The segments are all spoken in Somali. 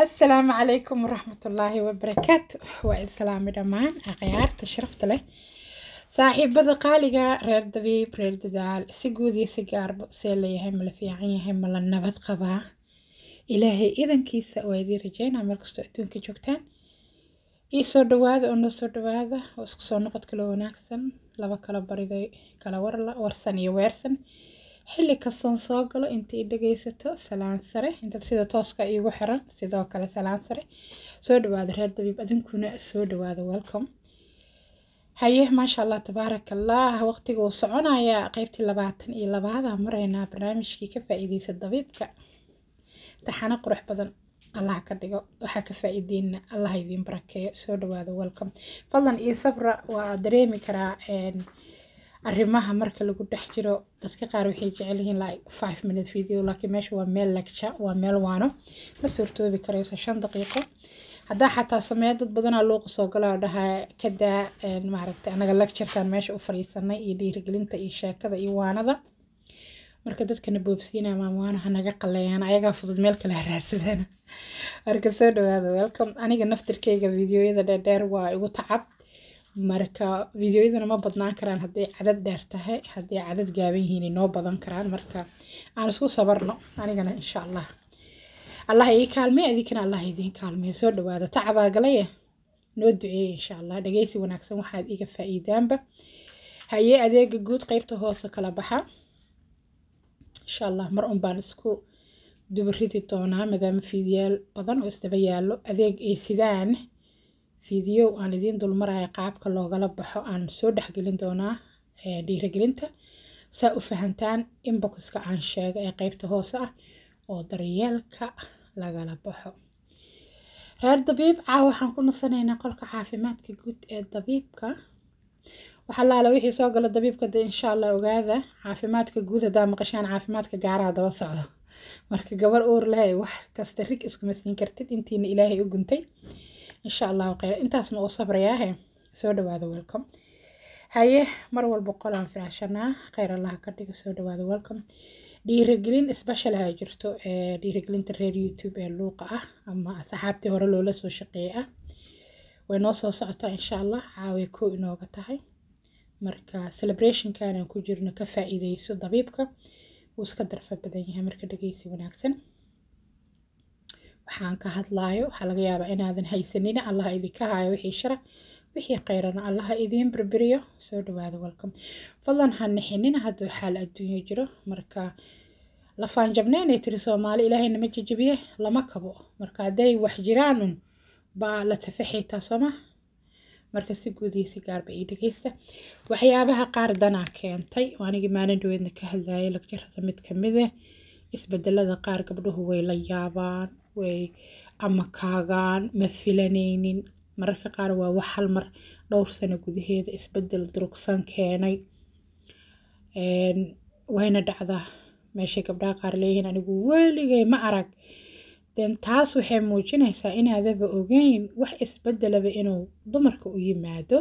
asalaamu calaykum waraxmatullaahi wabarakaatu waa idin dhammaan akhyaarta sharafta leh saaxiibada qaaliga reer dabiib reer dadaal si guud iyo si gaarbo see layahay mala fiican yahay mala nabad qabaa ilaahay idankiisa waa idii rajaynaa meel kastoo adduunka joogtaan ii soo dhawaada oo noo soo dhawaada oo isku soo noqod kaloo wanaagsan laba kala bariday kala warla warsan iyo weersan xili kastan soo galo inta dhegaysato salaan sare intaad sida tooska iigu xiran sidoo kale salaan sare soo dhawaada reer dabiib adinkuna soo dhawaada welcome haye maasha allah tabaaraka allah waqtiga uu soconayaa qeybtii labaatan iyo labaada maraynaa barnaamijkii ka faaiideysa dabiibka taxano qurux badan allah ka dhigo waxaa ka faa-iideyna allah idiin barakeeyo soo dhawaado welcome fadlan iyo sabra waa dareemi karaa arimaha marka lagu dhex jiro dadka qaar waxay jecel yihiin like five minute video laakiin meesha waa meel lecture waa meel waano ma suurtoobi karayso shan daqiiqo haddaa xataa sameeya dad badanaa looqa soo galaa dhahaa kadaa maaragtay anaga lecturekan meesha u fadhiisanay iyo dhiirigelinta iyo sheekada iyo waanada marka dadkana boobsiinaa maamwaana hanaga qaleeyaan ayagaa fudud meel kale ha marka soo dhawaada welcome aniga naftirkeyga videoyada dheerdheer waa igu tacab marka videoyadana ma badnaan karaan hadday cadad dheer tahay haday cadad gaaban yihiin inoo badan karaan marka aan isku sabarno anigana insha allah allah ii kaalmey adinkana allah idiin kaalmey soo dhawaada tacabaa noo duceeye insha allah dhageysi wanaagsan waxaad iga faa'iidaanba hayee adeega guud qeybta hoose kala baxa insha allah mar un baan isku dubaridi doonaa maadaama fiidiyaal badan oo isdaba yaallo adeeg ay sidaan fiideo aan idiin dulmaraya qaabka loogala baxo aan soo dhexgelin doonaa eh, dhiiragelinta saa u fahantaan inboxka aan sheego ee qeybta hoose ah oo daryeelka lagala baxo reer dabiibca ah, waxaan ku nasanaynaa qolka caafimaadka guud ee dabiibka waxalaala wixii soo galo dabiibka dee insha allah ogaada caafimaadka guud haddaa maqashaan caafimaadka gaaraha daba socdo marka gabar uur leh wax kasta rig iskuma siin kartid intiina ilaahay u guntay insha allahu kheyr intaasna oo sabrayaahe soo dhawaada welcome haye mar walba qolaan filaashanaa kheyr allaha ka dhiga soo dhawaada welcom dhiiragelin special ha jirto eh, dhiirigelinta reer youtube ee luuqa ah ama saxaabtii hore loola soo shaqeeyey ah way noo soo socotaa insha allah caawiya kow inooga tahay marka celebrationkan ku jirno ka faaiideyso dabiibka wuu iska darfa badan yahay marka dhegeysi wanaagsan waxaan ka hadlaayo waxaa laga yaabaa inaadan haysanina allaha idinka haayo wixii sharax wixii khayrana allaha idiin birbiriyo soo dhawaada welcome fadlan ha nixinina hadda xaal adduunyo jiro marka lafaanjabneen ay tiri soomaali ilaahayna ma jijibiye lama kabo marka hadday wax jiraanun baa la tafaxaytaa sooma marka si guud si gaarba ii dhageysta waxyaabaha qaar danaa keentay oo anigii maalin dhaweedna ka hadlayay lagjarada mid ka mid eh isbedelada qaar gabdhuhu way la yaabaan way ama kaagaan ma filanaynin mararka qaar waa wax halmar dhowr sano gudaheeda isbedel durugsan keenay wayna dhacdaa meeshay gabdhaha qaar leeyihiin anigu weligay ma arag den taas waxay muujinaysaa inaadaba ogeyn wax isbedelaba inuu dumarka u yimaado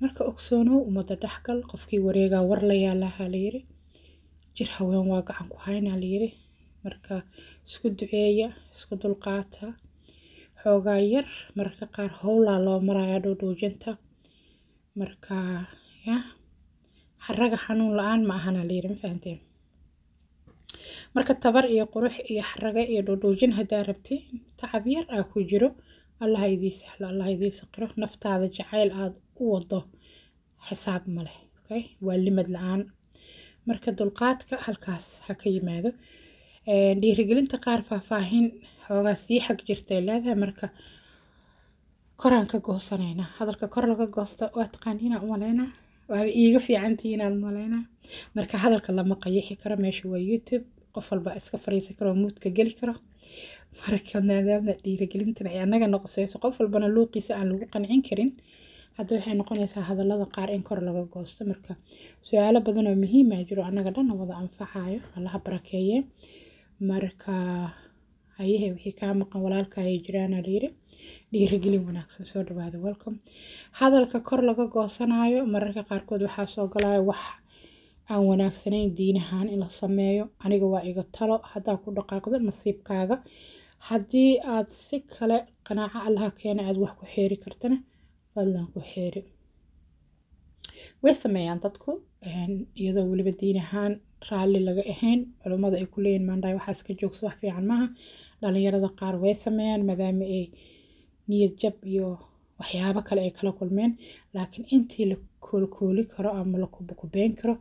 marka ogsoono umada dhexgal qofkii wareegaa war la yaalaaha layiri jir haween waa gacan ku haynaa layiri marka isku duceeya isku dulqaata xoogaa yar mararka qaar howlaa loo maraya dhowdhoojinta marka ya xaraga xanuun la-aan ma ahana layiri mafahanteen marka tabar iyo qurux iyo xaraga iyo dhowdhoojin haddaa rabtiin tacab yar aa ku jiro allaha idii sahlo allaha idii saqiro naftaada jacayl aad u wado xisaab maleh okay waa limad la-aan marka dulqaadka halkaas ha ka yimaado dhiirigelinta qaar faahfaahin xoogaa sii xag jirtay leedahay marka koraan ka goosanayna hadalka kor laga goosta waa taqaaniina umaleyna waaba iiga fiicantii inaad maleyna marka hadalka lama qayaxi karo meesha waa youtube qof walba iska fariisan karo muudka geli karo marka maadaama dhiirigelintan ay annaga noqosayso qof walbana luuqiisa aan lagu qancin karin hadda waxay noqonaysaa hadallada qaar in kor laga goosto marka su-aalo badan oo muhiima ah jiro annaga dhanna wada anfacayo allaha barakeeye marka hayehe wixii kaa maqan walaalka ay jiraana layiri dhiirigelin wanaagsan soo dhawaada welcom hadalka kor laga goosanayo mararka qaarkood waxaa soo galaya wax aan wanaagsanayn diin ahaan in la sameeyo aniga waa iga talo haddaa ku dhaqaaqdo nasiibkaaga haddii aad si kale qanaaco allaha keena aad wax ku xeeri kartana fadlan ku xeeri way sameeyaan dadku iyadoo weliba diin ahaan raalli laga ahayn culummada ay ku leeyihin maandhaay waxaas ka joogso wax fiican maaha dhallinyarada qaar way sameeyaan maadaama ay niyad jab iyo waxyaabo kale ay kala kulmeen laakiin intii la koolkooli karo ama la kubukubeyn karo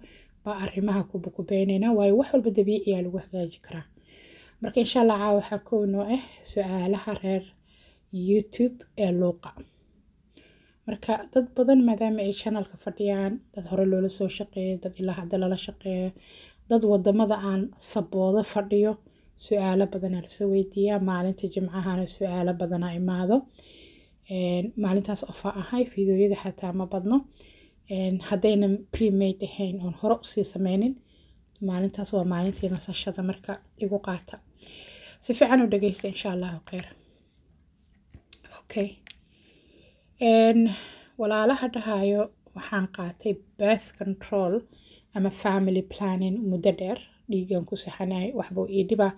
baa arimaha kubukubeynayna waayo wax walba dabiiciyaa ah lagu hagaaji karaa marka insha allah caawa waxaa kow noo ah eh, su-aalaha reer youtube ee luuqa marka dad badan maadaama ay shanalka fadhiyaan dad hore loola soo shaqeeyo dad ilaa hadda lala shaqeeyo dad wadamada aan saboodo fadhiyo su-aalo badanaa lasoo weydiiyaa maalinta jimcahana su-aalo badanaa imaado maalintaas ofaa ahay fiidooyada xataa ma badno haddayna premade ahayn oon hore usii sameynin maalintaas waa maalintii nasashada marka igu qaata si fiican u dhageysta insha allahu kheyr okay walaalaha dhahayo waxaan qaatay birth control ama family planning muddo dheer dhiigan ku saxanay waxbuu ii dhibaa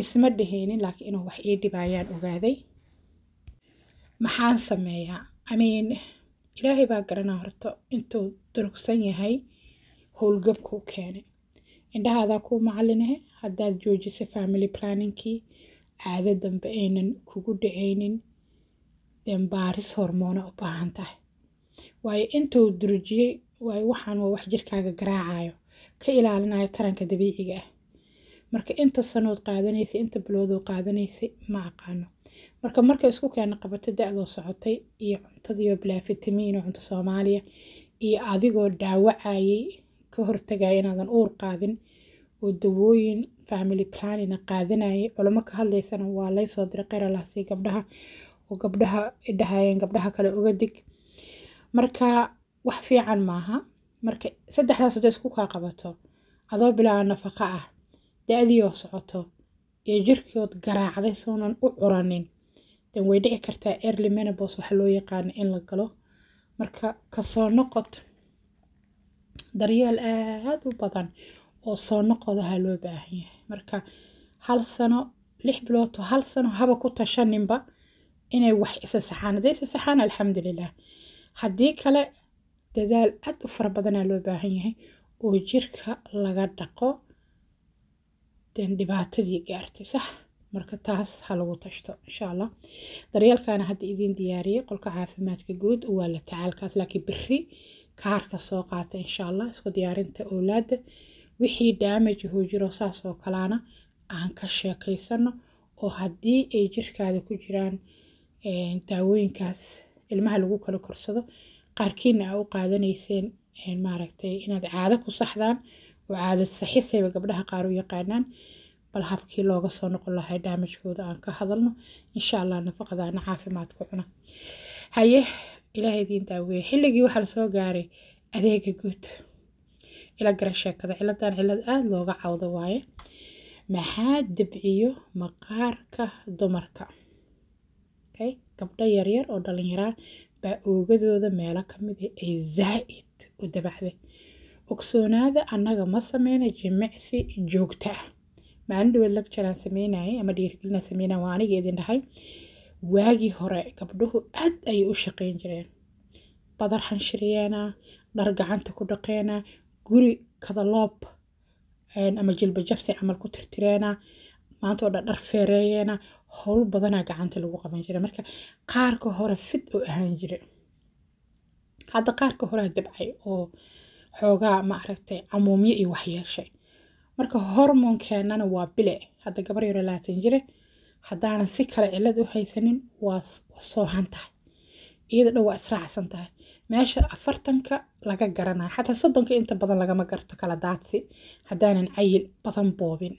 isma dhaheynin laakiin inuu wax ii dhibayaan ogaaday maxaan sameeyaa amiin ilaahay baa garanaa horto intuu durugsan yahay howlgabkuu keenay indhahaadaa kuu macalinahe haddaad joojiso family planningkii caado dambe aynan kugu dhacaynin beenbaaris hormoona u baahan tahay waayo intuu durujiyey waayo waxaan waa wax jirkaaga garaacayo ka ilaalinayo taranka dabiiciga ah marka inta sanood qaadanaysay inta biloodoo qaadanaysay ma aqaano marka marka isku keena qabata da-doo socotay iyo cuntadiio bilaafitamiino cunto soomaaliya iyo adigoo dhaawacayay ka hortagaya inaadan uur qaadin oo dawooyin family planina qaadanayay culamo ka hadlaysana waa laysoo diray kheyr alah sii gabdhaha oo gabdhaha idhahayeen gabdhaha kale uga dig marka wax fiican maaha marka saddexdaas haday isku kaa qabato adoo bilaaba nafaqa ah da-diioo socoto iyo jirkiood garaacday soonan u curanin dan way dhici kartaa erly menabos waxa loo yaqaano in la galo marka kasoo noqod daryeel aad u badan oo soo noqodaha loo baahan yahay marka hal sano lix biloodto hal sano haba ku tashaninba inay wax isa saxaan hadday isa saxaan alxamdulilah haddii kale dadaal aad u fara badanaa loo baahan yahay oo jirka laga dhaqo den dhibaatadii gaartay sax marka taas ha lagu tashto insha allah daryeelkaana hadda idiin diyaariyey qolka caafimaadka guud waa la tacaalkaas laakiin biri kaarka soo qaata insha allah isku diyaarinta owlaadda wixii daamaj huu jiro saas oo kalaana aan ka sheekaysano oo haddii ay jirkaada ku jiraan daawooyinkaas ilmaha lagu kala korsado qaarkiina aa u qaadanayseen maaragtay inaad caado ku saxdaan oo caado saxisayba gabdhaha qaar u yaqaanaan bal habkii looga soo noqon lahaa dhaamajkooda aan ka hadalno insha allah nafaqadaana caafimaadku cuna haye ilaaha idiin daaweeye xilligii waxaa lasoo gaaray adeega guud ila gara sheekada ciladan cilad aada looga cawdo waaye maxaa dabciyo maqaarka dumarka okay gabdho yaryar oo dhalinyaraa baa oogadooda meelo kamid ah ay zaa'id u dabaxday ogsoonaada annaga ma sameyna jimicsi joogto ah maalin dhaweed lagjaraan sameynayay ama dhiirigelinaa sameynaya waa aniga idin dhahay waagii hore gabdhuhu aad ayay u shaqeyn jireen badar hanshiriyeena dhar gacanta ku dhaqeena guri kadaloob ama jilba jabsi camal ku tirtireena maanta oo dhan dhar feereeyeena howl badanaa gacanta lagu qaban jira marka qaarka hore fid oo ahaan jira hadda qaarka horea dabcay oo xoogaa ma aragtay camuumyo iyo waxyeeshay marka hormoonkeennana waa bile hadda gabar yaro laatan jire haddaanan si kale cilad u haysanin waa soohan tahay iyada dhan waa israacsan tahay meesha afartanka laga garanaya xataa soddonka inta badan lagama garto kala daadsi haddaanan cayil badan boobin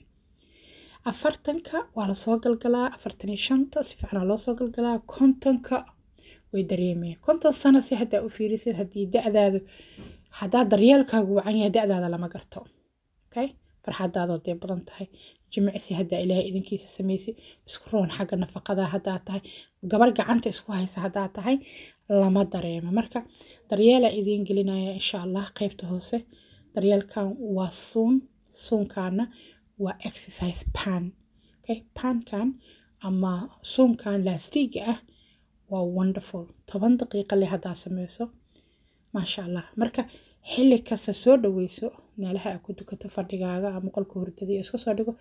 afartanka waa lasoo galgalaa afartan iyo shanta si fiicanaa loosoo galgalaa kontanka way dareemeen konton sana si haddaa u fiirisid haddii da'daadu haddaa daryeelkaagu wacan yahay da'daada lama garto okay farxadaadoo dee badan tahay jimicsi haddaa ilaahay idinkiisa samaysi isku roon xagga nafaqada haddaa tahay gabar gacanta isku haysa haddaa tahay lama dareemo marka daryeelaa idiin gelinaya insha allah qaybta hoose daryeelkan waa suun suunkaana waa exercise pan okay? pankan ama suunkan laastiiga ah waa wonderful toban daqiiqa leh haddaa sameyso maasha allah marka xili kasta soo dhaweyso meelaha aa ku dukato fadhigaaga ama qolka hurdada iyo iska soo dhigo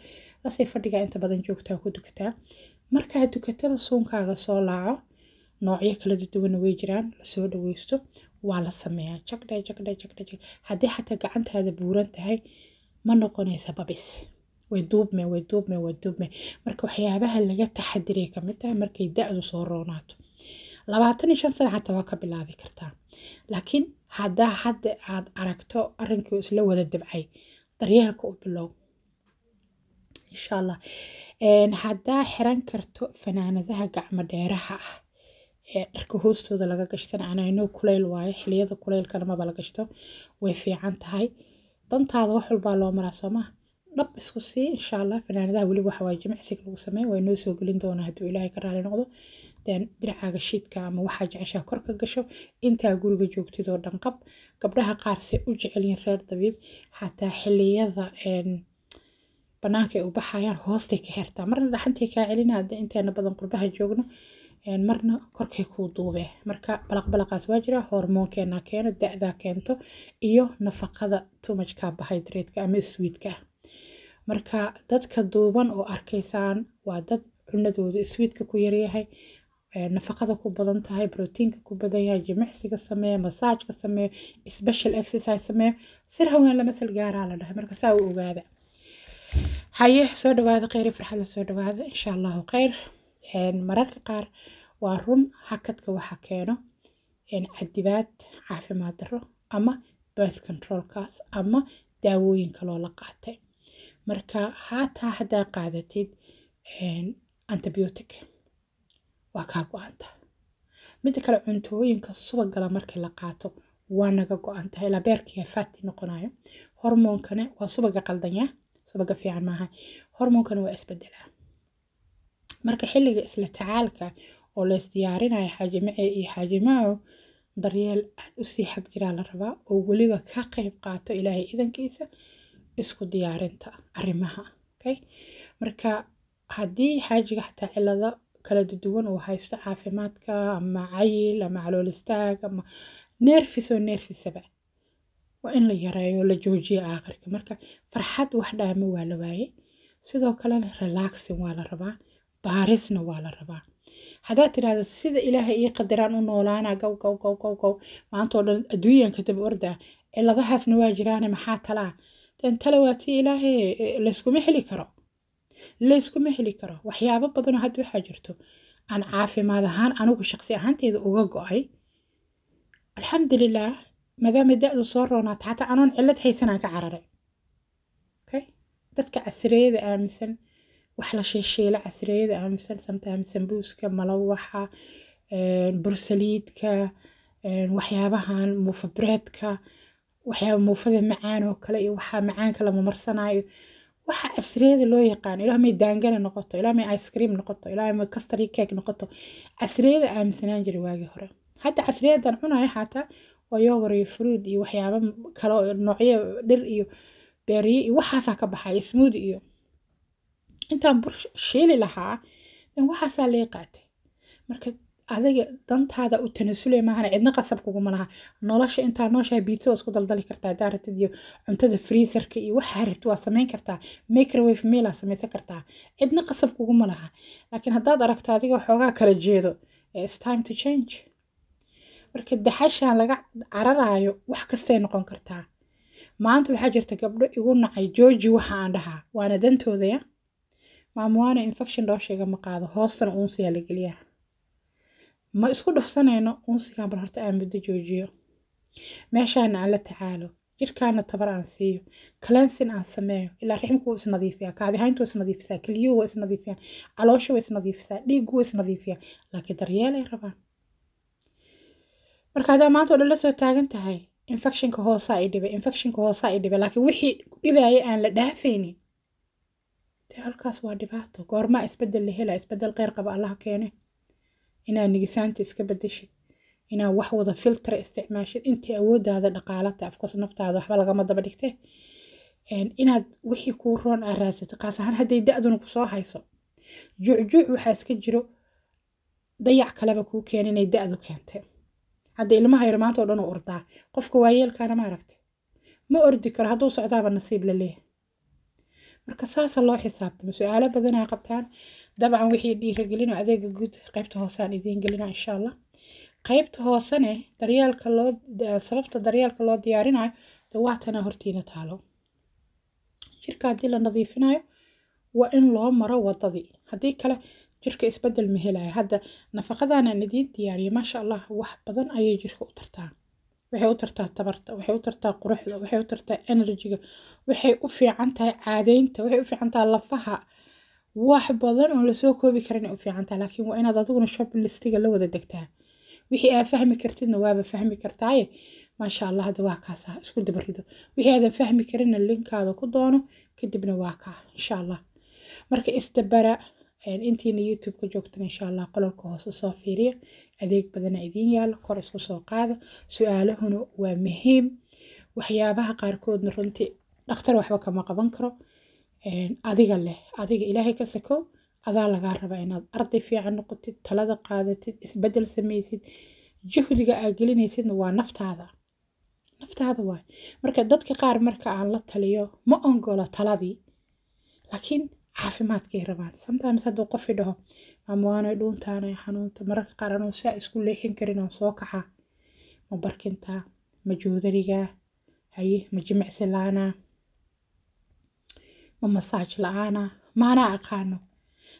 lasii fadhigaa inta badan joogtaa ku dukataa markaa dukatana suunkaaga soo laaco noocyo kala duduwana way jiraan lasoo dhaweysto waa la sameeyaa jagdhe jagdhe jagdhe haddii xataa gacantaada buuran tahay ma noqonaysa babis way duubme way duubme way duubme marka waxyaabaha laga taxadiray kamid tahay markay da-du soo roonaato labaatan iyo shan sana xataa waa ka bilaabi kartaa laakiin haddaa hadda aad aragto arrinkii isla wada dabcay daryeelka u bilow insha allah haddaa xiran karto fanaanadaha gacmo dheeraha ah ee dharka hoostooda laga gashtana anaynoo kuleyl waayo xiliyada kuleylkana maba la gashto way fiican tahay dantaada wax walbaa loo maraa soo maha dhab isku sii insha allah fanaanadaha weli waxa waaye jimicsiga lagu sameeyo waa inoo soo gelin doonaa hadduu ilaahay ka raali noqdo diracaaga shiidka ama waxaa jeceshaa kor gasho intaa guriga joogtid oo dhan gabdhaha qaar se u jecelyin reer dabiib xataa xiliyada banaanka ay u baxayaan hoostay ka xirtaa marna dhaxantay kaa celina hadda inteena badan qurbaha joogno marna korkay kuu duubee marka balaqbalaqaas waa jira hormoonkeenaa keeno da-daa keento iyo nafaqada tumajkaa bahay ama swiidka ah marka dadka duuban oo arkaysaan waa dad cunadooda swiidka ku yaryahay nafaqada ku badan tahay brotiinka ku badan yahay jimicsiga sameeya masaajka sameeya special exercise sameeya sir haween lama gaaraa la dhahay marka saa u ogaada haye soo dhawaada kheyri farxadla soo dhawaada insha allahu kheyr mararka qaar waa run hakadka waxa keeno cadibaad caafimaad daro ama birth controlkaas ama daawooyin kaloo la qaatay marka haataa hadaa qaadatid antibiotic waa kaa go-anta midda kale cuntooyinka subagala markii la qaato waa naga go-an ilaa beerkiiya faati noqonayo hormoonkana waa subaga qaldanyaa subaga fiican maaha hormoonkana waa isbedelaa marka xilliga isla tacaalka oo la isdiyaarinayo xaajimece iyo xaajimaho daryeel aada usii xag jiraa la rabaa oo weliba ka qayb qaato ilaahay idankiisa isku diyaarinta arimaha okay marka hadii xaajiga xataa cilado kala duwan uu haysto caafimaadka ama cayil ama caloolistaag ama neerfis oo neerfisaba waa in la yareeyo la joojiyo aakhirka marka farxad wax dhaama waa la waaye sidoo kalena relaxin waa la rabaa baarisna waa la rabaa haddaad tidhaahda sida ilaahay ii qadiraan u noolaana gow gow gow gow gow maanta dhan adduunyanka daba ordaa ciladahaasna waa jiraane maxaa talaa den tale waa tii ilaahay eh, layskuma heli karo layskuma heli karo waxyaabo badanoo hadda waxaa jirto aan caafimaad ahaan anigu shaqsi ahaanteeda uga go-ay alxamdulilaah maadaama da-du soo roonaata xataa anoon cillad haysanaan ka cararay okay dadka casriyada aaminsan wax la sheesheela casriyada aaminsan sometimes sambuuska malawaxa eh, bursaliidka eh, waxyaabahan muufabreedka waxyaaba muufada macaan oo kale iyo waxaa macaanka lama marsanaayo waxa casriyada loo yaqaano ilaa may daangana noqoto ilaa may ice cream noqoto ilaa may custary cake noqoto casriyada aaminsanaan jiray waagii hore hadda casriyadan cunayo xataa waa yogor iyo fruit iyo waxyaaba kale noocyo dhir iyo beeriye iyo waxaasaa ka baxaya smood iyo intaan bur shiili lahaa dan waxaasaa lee qaatay marka adiga dantaada u tanasule maahana cidna qasab kuguma laha nolosha intaa nooshaha biitsa isku daldali kartaa hadaa rabtid iyo cuntada freezerka iyo waxaa rabti waa samayn kartaa microwave meelaa samaysan kartaa cidna qasab kuguma laha laakiin haddaad aragto adiga xoogaa kala jeedo eh, its time to change marka daxashan laga cararaayo wax kastay noqon kartaa maanta waxaa jirta gabdho igu nacay jooji waxa aan dhahaa waana dantoodaya maamuwaana infection dhooshayga ma hoostana uunsiyaa la geliyaa ma isku dhafsanayno unsigan bar horta aan muddo joojiyo meeshaana aan la tacaalo jirkaana tabar aan siiyo kalensin aan sameeyo ilaa raximku waa isnadiifiyaa kaadihayntu waa isnadiifisaa keliyuhu waa isnadiifiyaan calooshu waa isnadiifisaa dhiiggu waa isnadiifiyaa laakiin daryeel rabaan marka haddaa maanta oo dhan la soo taagan tahay infectionka hoosaa ay dhibay infectionka hoosaa ay dhibay laakiin wixii dhibaaya aan la dhaafaynin dee halkaas waa dhibaato goormaa isbedel la helaa isbedel keyr qaba allaha keene inaad nigisaanta iska badashid inaad wax wada filtr isticmaashid intii awoodaada dhaqaalata afkoos naftaada waxba lagama daba dhigte inaad wixii kuu roon aa raadsatid qaas ahaan hadday da-duna kusoo hayso juucjuuc waxaa iska jiro dayac kaleba kuu keena inay da-du keentay hadda ilmaha yar maanta oo dhan u ordaa qofka waayeelkaana ma aragta ma ordi karo hadduu socdaaba nasiib la leeyahay marka saasa loo xisaabtama su-aalo badanaa qabtaan dabcan wixii dhiiragelino adeega guud qaybta hoosaan idiin gelina insha allah qaybta hoosene daryaalka loo sababta daryaalka loo diyaarinayo de waa hortiina taalo jirka haddii la nadiifinayo waa in loo maro wadadii haddii kale jirka isbedel ma helayo hadda nafaqadaanan idiin diyaariyay maasha allah wax badan ayay jirka u tartaa waxay u tartaa tabarta waxay u tartaa quruxda waxay u tartaa enerjiga waxay u fiican tahay caadaynta waxay u fiican tahay lafaha wax badan oo lasoo koobi karan ay u fiican laakiin waa inaad adiguna shop listiga la wada degtaa wixii aa fahmi kartidna waaba fahmi kartaaye maasha allah hadda waa kaasaa isku dabarido wixii aadan fahmi karinna linkaada ku doono kadibna waa kaa insha allah marka isdabara intiina youtube ka joogtana insha allah qolalka hoose soo fiiriya adeeg badana idiin yaala kor isku soo qaada su-aalahuna waa muhiim waxyaabaha qaarkoodna runtii dhakhtar waxba kama qaban karo adiga leh adiga ilaahay ka sakow adaa lagaa rabaa inaad arday fiican noqotid talada qaadatid isbedel sameysid juhdiga aad gelinaysidna waa naftaada naftaada waay marka dadka qaar marka aan la taliyo ma ongolo taladii laakiin caafimaadkay rabaan sometimes hadduu qofi dhaho maamuwaanay dhuuntaanay xanuunta mararka qaar anuu saa isku leexin karin oon soo kaxaa ma barkintaa ma joodarigaa haye ma jimicsi ma masaaj la aana maana aqaano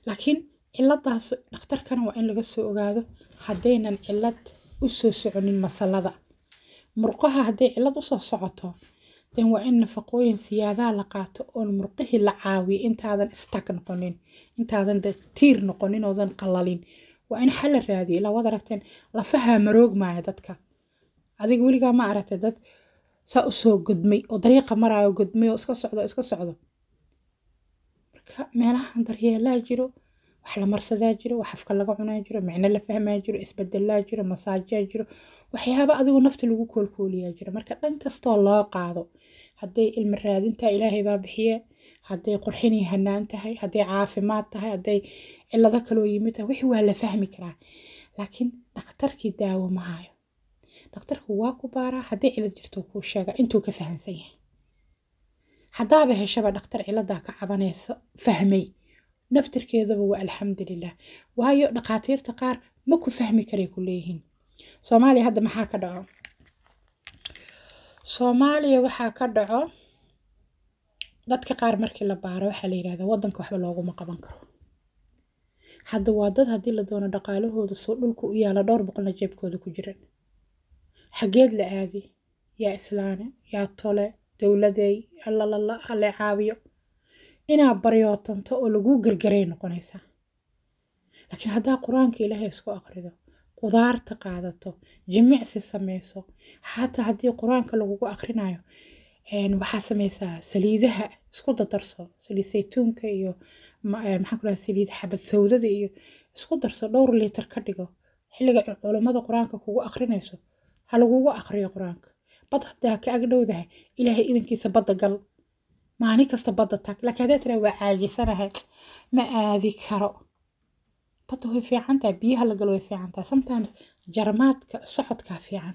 laakiin ciladaas dhakhtarkana waa in laga soo ogaado haddaynan cilad usoo soo soconin masalada murqaha hadday cilad usoo socoto den waa in nafaqooyin siyaadaa la qaato oon murqihii la caawiyo intaadan istak noqonin intaadan tiir noqonin oodan qalalin waa in xal la ilaa waad aragteen lafaha maroog maaya dadka adiga weligaa ma aragtay dad saa usoo godmay oo dariiqa maraayo godmay oo iska socdo iska socdo marka meelahan daryeelaa jiro wax la marsadaa jiro wax afka laga cunaa jiro micno la fahmaa jiro isbedelaa jiro masaajaa jiro waxyaaba adigu nafta lagu koolkooliyaa jiro marka dhan kastoo loo qaado hadday ilmi raadintaa ilaahay baa bixiye hadday qurxinii hanaan tahay hadday caafimaad tahay hadday cilado kaloo yimid tahay wixii waa la fahmi karaa laakiin dhakhtarkii daawo ma hayo dhakhtarku waa ku baaraa hadday cilad jirto kuu sheega intuu ka fahansan yahay haddaaba heshaba dhaktar ciladaa ka cabanayso fahmay naftirkeedaba waa alxamdulilah waayo dhaqaatiirta qaar ma ku fahmi karay ku leeyihiin soomaaliya hadda maxaa ka dhaco soomaaliya waxaa ka dhaco dadka qaar markii la baaro waxaa la yidhahdaa waddanka waxba looguma qaban karo hadda waa dad haddii la doono dhaqaalahooda soo dhulka u yaala dhowr boqolna jeebkooda ku jiran xageed la aadi yaa islaane yaa tole dowladay alle caawiyo inaa baryootanto oo laguu gargaray noqonaysaa laakiin haddaa qur-aanka ilaahay isku aqrido qudaarta qaadato jimicsi sameyso xataa haddii qur-aanka lagugu aqrinayo waxaa samaysaa saliidaha isku dadarso saliid saytuunka iyo saliid xabad sawdada iyo isku darso dhowr liitar ka dhigo xilliga culummada qur-aanka kugu aqrinayso ha lagugu aqriyo qur-aanka bad hadda ka agdhowdaha ilaahay idankiisa badda gal maalin kasta badda tag laakiin haddaa tiraa waa caajisanahay ma aadi karo badda way fiican tahay biyaha la galo way fiican tahay sometimes jarmaadka socodkaa fiican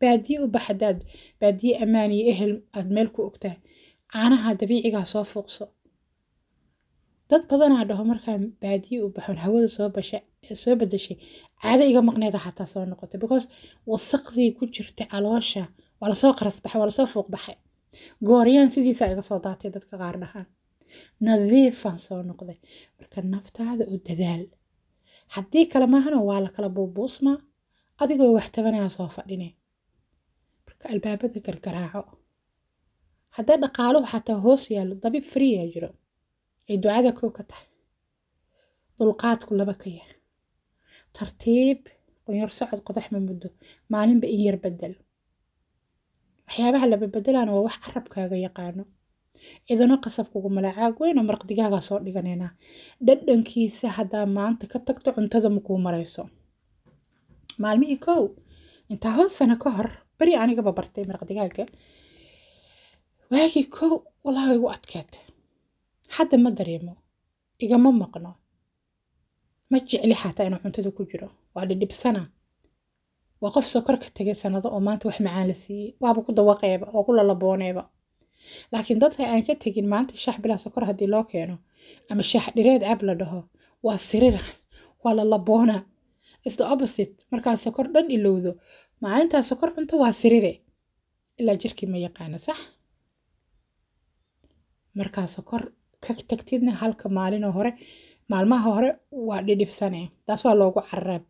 baadiye u bax baadiye ammaan ehel aad meel ku ogtahay caanaha dabiicigaa ah soo fuuqso dad badanaa dhaho markaan baadiye u baxoon hawada soo basha soo bedeshay caado iga maqneeda xataa soo noqotay because wasaqdii ku jirta caloosha waa lasoo qarasbaxay waa lasoo fuuqbaxay gooryaan sidiisa iga soo daatay dadka qaar dhahaan nadiifaan soo noqday marka naftaada u dadaal haddii kale maahano waa la kala buubuusmaa adigoo waxtabanaa soo fadhine marka albaabada gargaraaco haddee dhaqaaluhu xataa hoos yaallo dabib friyaa jiro ay ducada kow ka tahay dulqaadku laba ka yah tartiib qunyar socod qodax ma muddo maalinba in yar bedel waxyaabaha laba bedbedelana waa wax carabkaaga yaqaano cidano qasab kugumala caag weyn oo maraqdigaagaa soo dhiganayna dhadhankiisa haddaa maanta ka tagto cuntada makuu marayso maalmihii kow intaa hoos sano ka hor beri anigaba bartay maraqdigaaga waagii kow walaa igu adkeed hadda ma dareemo igama maqno ma jecli xataa inuu cuntada ku jiro waa dhidhibsana waa qof soo korka tegay sanado oo maanta wax macaan la siiyey waaba ku dawaqeeba oo ku lalabooneeba laakiin dadka aan ka tegin maanta shax bilaa sokor haddii loo keeno ama shax dhireed cab la dhaho waa siriran waa lalaboona isthe opposite markaad sokor dhan ilowdo maalintaa sokor cunto waa sirire ilaa jirkii ma yaqaana sax markaa sokor ka tagtidna halka maalinoo hore maalmaha hore waa dhidhibsane taas waa loogu carraa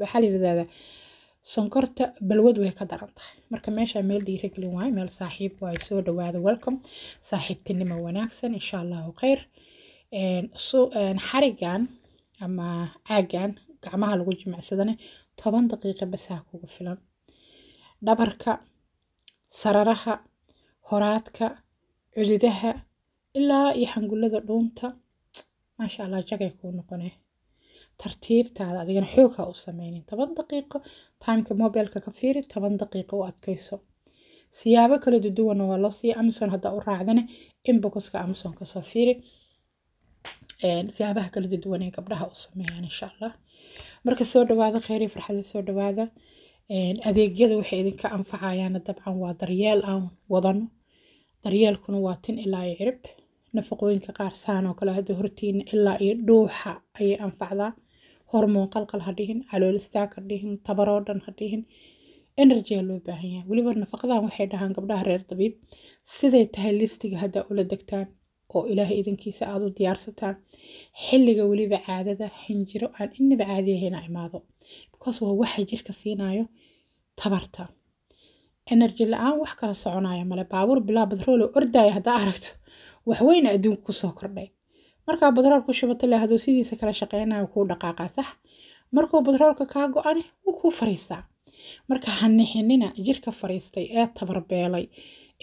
waxaa la sonkorta balwad way ka daran tahay marka meesha meel dhiiragelin waaye meel saaxiib waaye soo dhawaada welcome saaxiibtinimo wanaagsan insha allahu khayr xarigan ama caagan gacmaha lagu jimicsadane toban daqiiqa basaa kugu filan dhabarka sararaha horaadka cududaha ilaa iyo xangulada dhuunta maasha allah jagay kuu noqone tartiibtaada adigana xooga u sameynin toban daqiiqo timeka mobilka ka fiiri toban daqiiqo u adkayso siyaabo kala duduwana waa loo siiya amazon haddaa u raacdana inboxka amazon kasoo fiiri siyaabaha kala duduwan ee gabdhaha u sameeyaan insha allah marka soo dhawaada kheyri farxada soo dhawaada adeegyada waxay idinka anfacayaana dabcan waa daryeel aan wadano daryeelkuna waa tin ilaa iyo cirib nafaqooyinka qaar saan oo kale hadda hortiina ilaa iyo dhuuxa ayay anfacdaa hormoon qalqal ha dhihin caloolistaag ha dhihin tabaroo dhan ha dhihin energia loo baahan yahay weliba nafaqadan waxay dhahaan gabdhaha reer dabiib siday tahay listiga haddaa ula degtaan oo ilaahay idinkiisa aada u diyaarsataan xilliga weliba caadada xinjiro aan inaba caadiyahayna imaado because waa waxa jirka siinayo tabarta energy la-aan wax kala soconaya male baabuur bilaa badroolo ordaaya haddaa aragto waxweyna adduunka kusoo kordhay markaa batroolku shubatale haduu sidiisa kala shaqeynayo kuu dhaqaaqaa sax markuu batroolka kaa go-ane wuu kuu fariistaa marka hanixinina jirka fariistay ee tabar beelay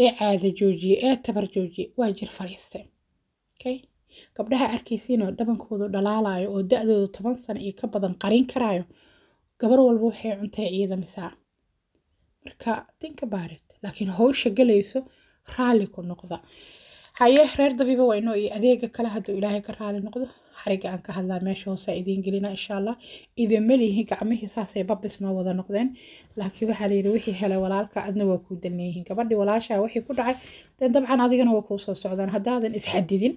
ee caada joojiyey ee tabar joojiyey waa jir fariistay okay gabdhaha arkaysiinoo dhabankoodu dhalaalayo oo da-doodu toban sana iyo ka badan qarin karaayo gabar walba waxay cuntay ciidamisaa marka tinka baarid laakiin howsha galayso raalli ku noqda haye reer dabiiba waa inoo iyo adeega kale hadduu ilaahay ka raali noqdo xariga aan ka hadlaa meesha hoose idin gelina insha allah idinma lihiin gacmihii saasay babisnoo wada noqdeen laakiin waxaa layidhi wixii helay walaalka adna waa kuu dalneyihiin gabadhii walaashaa wixii ku dhacay deen dabcan adigana waa kuu soo socdaan haddaadan isxadidin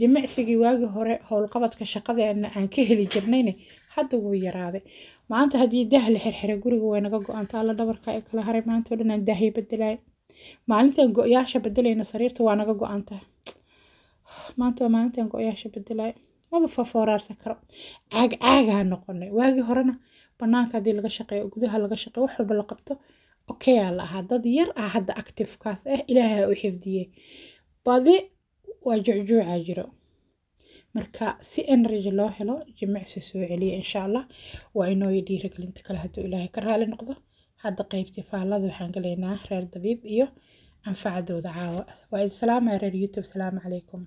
jimicsigii waagii hore howlqabadka shaqadeena aan ka heli jirnayne hadda wuu yaraaday maanta haddii daah la xirxira guriga way go-antaa alla dhabarka ee kala haray maantao dhan aan daahya bedelaay maalintan go-yaasha bedelayna sariirta waa naga go-anta maanta waa maalintan go-yaasha bedelayo maba faafooraarsan karo caag caagaa noqonay waagii horena banaanka haddii laga shaqeeyo gudaha laga shaqeeyo wax walba la qabto okeyaa la ahaa dad yar ah hadda actifekaas ah eh, ilaahaa u xifdiyey badi waa jucjuucaa jiro marka si energy loo helo jimicsi soo celiya insha allah waa inooyo dhiiragelinta kale hadduu ilaahay ka raali noqdo hadda qaybtii faallada waxaan galaynaa reer dabiib iyo anfacadooda caawa waa idi salaamaya reer youtube salaamu calaykum